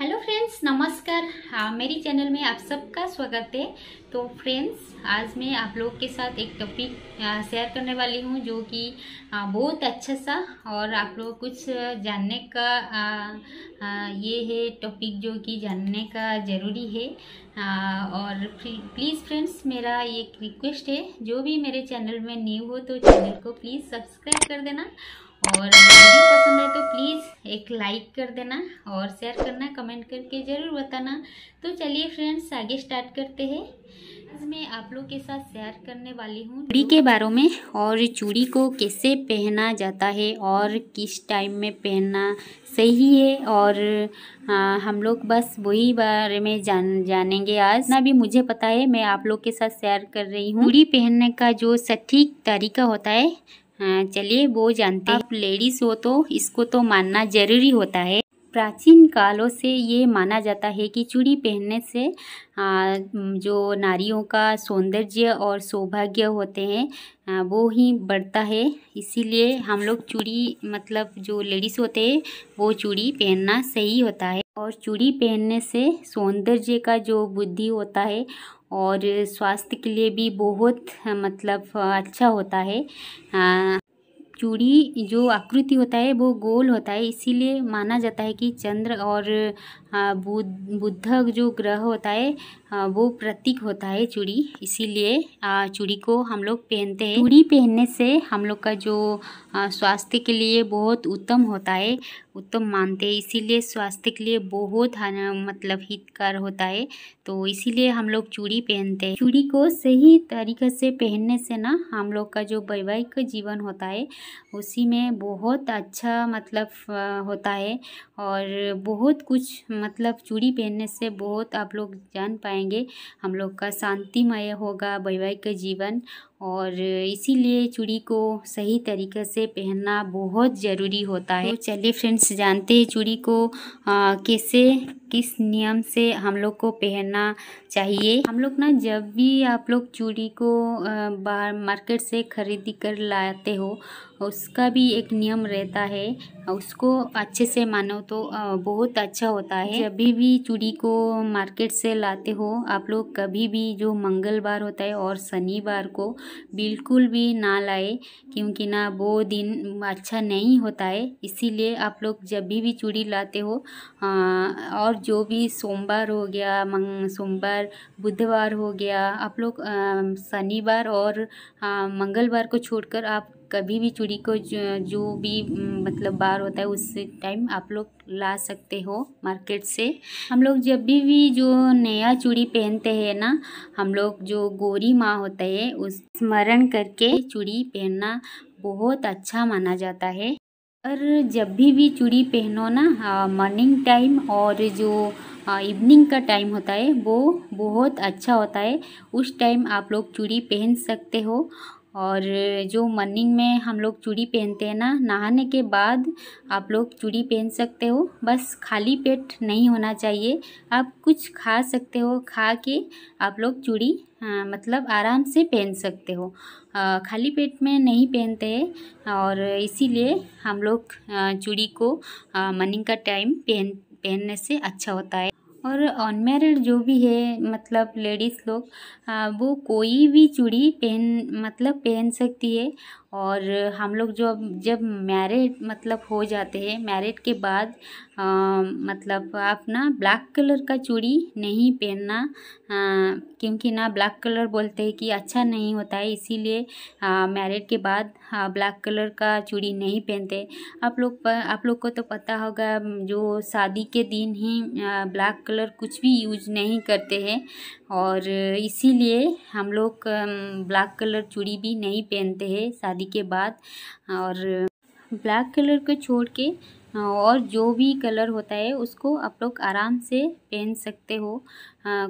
hello friends नमस्कार हाँ मेरी चैनल में आप सबका स्वागत है तो फ्रेंड्स आज मैं आप लोग के साथ एक टॉपिक शेयर करने वाली हूँ जो कि बहुत अच्छा सा और आप लोग कुछ जानने का आ, आ, ये है टॉपिक जो कि जानने का ज़रूरी है आ, और प्लीज़ फ्रेंड्स मेरा एक रिक्वेस्ट है जो भी मेरे चैनल में न्यू हो तो चैनल को प्लीज़ सब्सक्राइब कर देना और वीडियो पसंद है तो प्लीज़ एक लाइक कर देना और शेयर करना कमेंट करके ज़रूर बताना तो चलिए फ्रेंड्स आगे स्टार्ट करते हैं मैं आप लोग के साथ शेयर करने वाली हूँ चूड़ी के बारे में और चूड़ी को कैसे पहना जाता है और किस टाइम में पहनना सही है और आ, हम लोग बस वही बारे में जान जानेंगे आज ना भी मुझे पता है मैं आप लोग के साथ शेयर कर रही हूँ चूड़ी पहनने का जो सटीक तरीका होता है हाँ चलिए वो जानते हैं लेडीज़ हो तो इसको तो मानना ज़रूरी होता है प्राचीन कालों से ये माना जाता है कि चूड़ी पहनने से आ, जो नारियों का सौंदर्य और सौभाग्य होते हैं आ, वो ही बढ़ता है इसीलिए हम लोग चूड़ी मतलब जो लेडीज़ होते हैं वो चूड़ी पहनना सही होता है और चूड़ी पहनने से सौंदर्य का जो बुद्धि होता है और स्वास्थ्य के लिए भी बहुत हाँ, मतलब अच्छा होता है हाँ, चूड़ी जो आकृति होता है वो गोल होता है इसीलिए माना जाता है कि चंद्र और बुध हाँ, बुद्ध जो ग्रह होता है हाँ, वो प्रतीक होता है चूड़ी इसीलिए चूड़ी को हम लोग पहनते हैं चूड़ी पहनने से हम लोग का जो स्वास्थ्य के लिए बहुत उत्तम होता है उत्तम मानते हैं इसीलिए स्वास्थ्य के लिए बहुत हाँ, मतलब हितकार होता है तो इसीलिए हम लोग चूड़ी पहनते हैं चूड़ी को सही तरीके से पहनने से ना हम लोग का जो वैवाहिक जीवन होता है उसी में बहुत अच्छा मतलब होता है और बहुत कुछ मतलब चूड़ी पहनने से बहुत आप लोग जान पाएंगे हम लोग का शांतिमय होगा वैवाहिक जीवन और इसीलिए चूड़ी को सही तरीके से पहनना बहुत ज़रूरी होता है तो चलिए फ्रेंड्स जानते हैं चूड़ी को आ, कैसे किस नियम से हम लोग को पहनना चाहिए हम लोग ना जब भी आप लोग चूड़ी को बाहर मार्केट से ख़रीद कर लाते हो उसका भी एक नियम रहता है उसको अच्छे से मानो तो बहुत अच्छा होता है जब भी चूड़ी को मार्केट से लाते हो आप लोग कभी भी जो मंगलवार होता है और शनिवार को बिल्कुल भी ना लाए क्योंकि ना वो दिन अच्छा नहीं होता है इसीलिए आप लोग जब भी भी चूड़ी लाते हो आ, हाँ, और जो भी सोमवार हो गया मंग सोमवार बुधवार हो गया आप लोग शनिवार और हाँ, मंगलवार को छोड़कर आप कभी भी चूड़ी को जो, जो भी मतलब बार होता है उस टाइम आप लोग ला सकते हो मार्केट से हम लोग जब भी भी जो नया चूड़ी पहनते हैं ना हम लोग जो गोरी माँ होता है उस स्मरण करके चूड़ी पहनना बहुत अच्छा माना जाता है और जब भी भी चूड़ी पहनो ना मॉर्निंग हाँ, टाइम और जो इवनिंग हाँ, का टाइम होता है वो बहुत अच्छा होता है उस टाइम आप लोग चूड़ी पहन सकते हो और जो मॉर्निंग में हम लोग चूड़ी पहनते हैं ना नहाने के बाद आप लोग चूड़ी पहन सकते हो बस खाली पेट नहीं होना चाहिए आप कुछ खा सकते हो खा के आप लोग चूड़ी मतलब आराम से पहन सकते हो आ, खाली पेट में नहीं पहनते हैं और इसीलिए हम लोग चूड़ी को मॉर्निंग का टाइम पहन पहनने से अच्छा होता है और अनमेरिड जो भी है मतलब लेडीज़ लोग वो कोई भी चूड़ी पहन मतलब पहन सकती है और हम लोग जो जब मैरिड मतलब हो जाते हैं मैरिड के बाद आ, मतलब आप ना ब्लैक कलर का चूड़ी नहीं पहनना क्योंकि ना ब्लैक कलर बोलते हैं कि अच्छा नहीं होता है इसीलिए मैरिड के बाद ब्लैक कलर का चूड़ी नहीं पहनते आप लोग आप लोग को तो पता होगा जो शादी के दिन ही ब्लैक कलर कुछ भी यूज नहीं करते हैं और इसीलिए हम लोग ब्लैक कलर चूड़ी भी नहीं पहनते हैं शादी शादी के बाद और ब्लैक कलर को छोड़ के और जो भी कलर होता है उसको आप लोग आराम से पहन सकते हो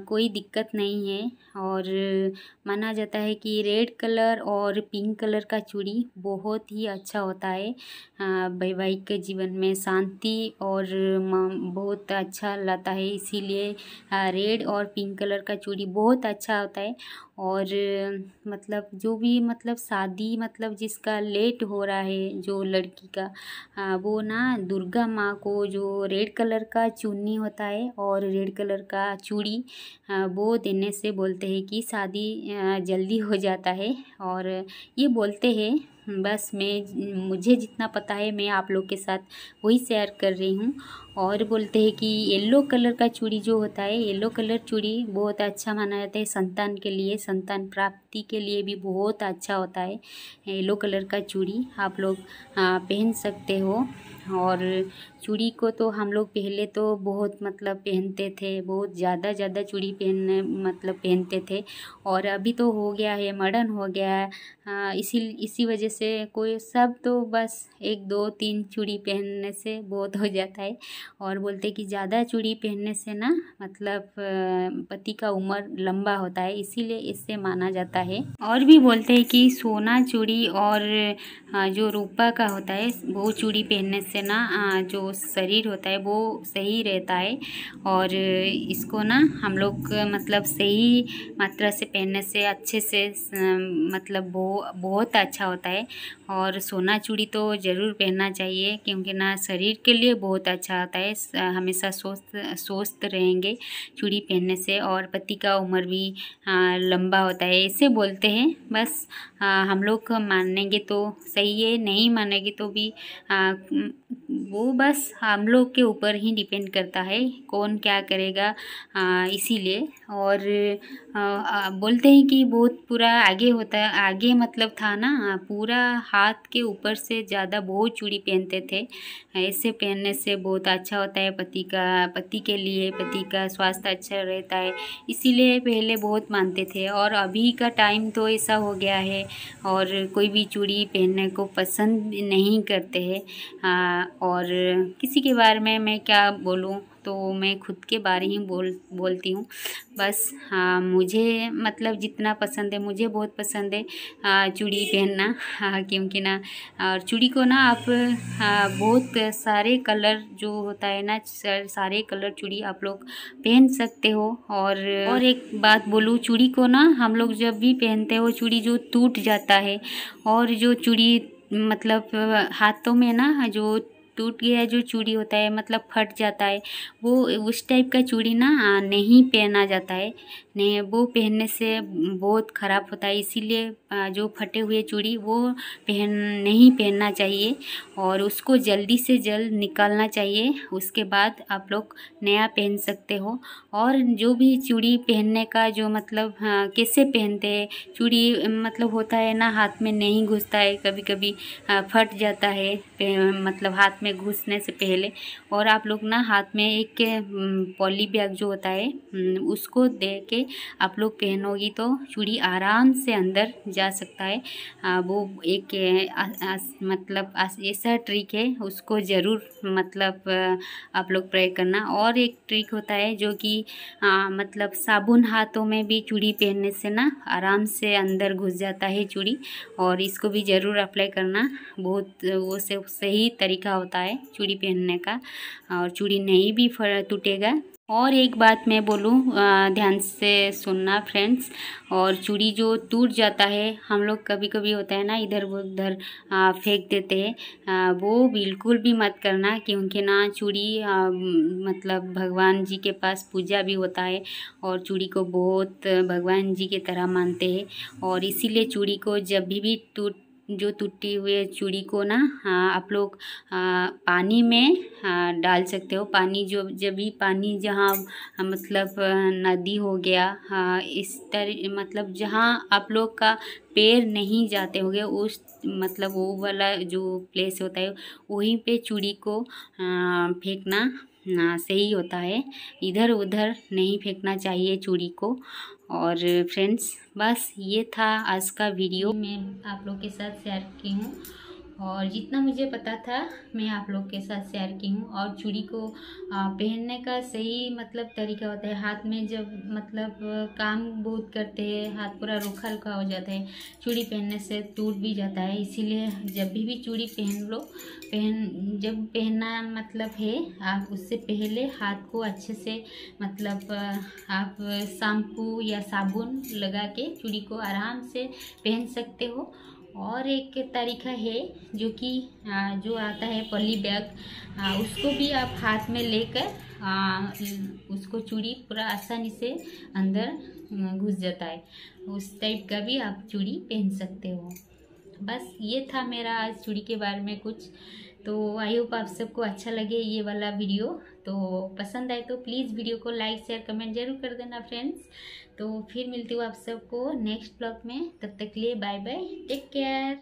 कोई दिक्कत नहीं है और माना जाता है कि रेड कलर और पिंक कलर का चूड़ी बहुत ही अच्छा होता है वैवाहिक जीवन में शांति और बहुत अच्छा लाता है इसीलिए रेड और पिंक कलर का चूड़ी बहुत अच्छा होता है और मतलब जो भी मतलब शादी मतलब जिसका लेट हो रहा है जो लड़की का वो ना दुर्गा माँ को जो रेड कलर का चुन्नी होता है और रेड कलर का चूड़ी हाँ, वो देने से बोलते हैं कि शादी जल्दी हो जाता है और ये बोलते हैं बस मैं मुझे जितना पता है मैं आप लोग के साथ वही शेयर कर रही हूँ और बोलते हैं कि येलो कलर का चूड़ी जो होता है येलो कलर चूड़ी बहुत अच्छा माना जाता है संतान के लिए संतान प्राप्ति के लिए भी बहुत अच्छा होता है येलो कलर का चूड़ी आप लोग हाँ, पहन सकते हो और चूड़ी को तो हम लोग पहले तो बहुत मतलब पहनते थे बहुत ज़्यादा ज़्यादा चूड़ी पहनने मतलब पहनते थे और अभी तो हो गया है मर्डन हो गया है हाँ इसी इसी वजह से कोई सब तो बस एक दो तीन चूड़ी पहनने से बहुत हो जाता है और बोलते कि ज़्यादा चूड़ी पहनने से ना मतलब पति का उम्र लंबा होता है इसीलिए इससे माना जाता है और भी बोलते हैं कि सोना चूड़ी और हाँ, जो रूपा का होता है वो चूड़ी पहनने से से ना जो शरीर होता है वो सही रहता है और इसको ना हम लोग मतलब सही मात्रा से पहनने से अच्छे से मतलब वो बहुत अच्छा होता है और सोना चूड़ी तो ज़रूर पहनना चाहिए क्योंकि ना शरीर के लिए बहुत अच्छा होता है हमेशा स्वस्थ स्वस्थ रहेंगे चूड़ी पहनने से और पति का उम्र भी लंबा होता है ऐसे बोलते हैं बस हम लोग मानेंगे तो सही है नहीं मानेंगे तो भी वो बस हम लोग के ऊपर ही डिपेंड करता है कौन क्या करेगा इसीलिए और आ, बोलते हैं कि बहुत पूरा आगे होता है आगे मतलब था ना पूरा हाथ के ऊपर से ज़्यादा बहुत चूड़ी पहनते थे ऐसे पहनने से बहुत अच्छा होता है पति का पति के लिए पति का स्वास्थ्य अच्छा रहता है इसीलिए पहले बहुत मानते थे और अभी का टाइम तो ऐसा हो गया है और कोई भी चूड़ी पहनने को पसंद नहीं करते हैं और किसी के बारे में मैं क्या बोलूँ तो मैं खुद के बारे ही बोल बोलती हूँ बस हाँ मुझे मतलब जितना पसंद है मुझे बहुत पसंद है आ, चूड़ी पहनना हाँ, क्योंकि ना और चूड़ी को ना आप आ, हाँ, बहुत सारे कलर जो होता है ना सारे कलर चूड़ी आप लोग पहन सकते हो और और एक बात बोलूँ चूड़ी को ना हम लोग जब भी पहनते हो चूड़ी जो टूट जाता है और जो चूड़ी मतलब हाथों में ना जो टूट गया जो चूड़ी होता है मतलब फट जाता है वो उस टाइप का चूड़ी ना नहीं पहना जाता है नहीं वो पहनने से बहुत ख़राब होता है इसीलिए जो फटे हुए चूड़ी वो पहन नहीं पहनना चाहिए और उसको जल्दी से जल्द निकालना चाहिए उसके बाद आप लोग नया पहन सकते हो और जो भी चूड़ी पहनने का जो मतलब हाँ, कैसे पहनते हैं चूड़ी मतलब होता है ना हाथ में नहीं घुसता है कभी कभी फट जाता है मतलब हाथ में में घुसने से पहले और आप लोग ना हाथ में एक पॉली बैग जो होता है उसको दे के आप लोग पहनोगी तो चूड़ी आराम से अंदर जा सकता है वो एक आ, आ, मतलब ऐसा ट्रिक है उसको ज़रूर मतलब आप लोग प्रयोग करना और एक ट्रिक होता है जो कि मतलब साबुन हाथों में भी चूड़ी पहनने से ना आराम से अंदर घुस जाता है चूड़ी और इसको भी ज़रूर अप्लाई करना बहुत वो से सही तरीका होता है होता है चूड़ी पहनने का और चूड़ी नहीं भी टूटेगा और एक बात मैं बोलूँ ध्यान से सुनना फ्रेंड्स और चूड़ी जो टूट जाता है हम लोग कभी कभी होता है ना इधर उधर फेंक देते हैं वो बिल्कुल भी मत करना क्योंकि ना चूड़ी मतलब भगवान जी के पास पूजा भी होता है और चूड़ी को बहुत भगवान जी की तरह मानते हैं और इसीलिए चूड़ी को जब भी भी टूट जो टूटी हुए चूड़ी को ना हाँ आप लोग पानी में डाल सकते हो पानी जो जब भी पानी जहाँ मतलब नदी हो गया हाँ इस तरह मतलब जहाँ आप लोग का पैर नहीं जाते होंगे उस मतलब वो वाला जो प्लेस होता है वहीं पे चूड़ी को फेंकना ना सही होता है इधर उधर नहीं फेंकना चाहिए चूड़ी को और फ्रेंड्स बस ये था आज का वीडियो मैं आप लोग के साथ शेयर की हूँ और जितना मुझे पता था मैं आप लोग के साथ शेयर की हूँ और चूड़ी को पहनने का सही मतलब तरीका होता है हाथ में जब मतलब काम बहुत करते हैं हाथ पूरा रोखा रुखा हो जाता है चूड़ी पहनने से टूट भी जाता है इसीलिए जब भी भी चूड़ी पहन लो पहन जब पहनना मतलब है आप उससे पहले हाथ को अच्छे से मतलब आप शैम्पू या साबुन लगा के चूड़ी को आराम से पहन सकते हो और एक तरीका है जो कि जो आता है पली बैग उसको भी आप हाथ में लेकर उसको चूड़ी पूरा आसानी से अंदर घुस जाता है उस टाइप का भी आप चूड़ी पहन सकते हो बस ये था मेरा आज चूड़ी के बारे में कुछ तो आई होप आप सबको अच्छा लगे ये वाला वीडियो तो पसंद आए तो प्लीज़ वीडियो को लाइक शेयर कमेंट जरूर कर देना फ्रेंड्स तो फिर मिलती हूँ आप सबको नेक्स्ट ब्लॉग में तब तक लिए बाय बाय टेक केयर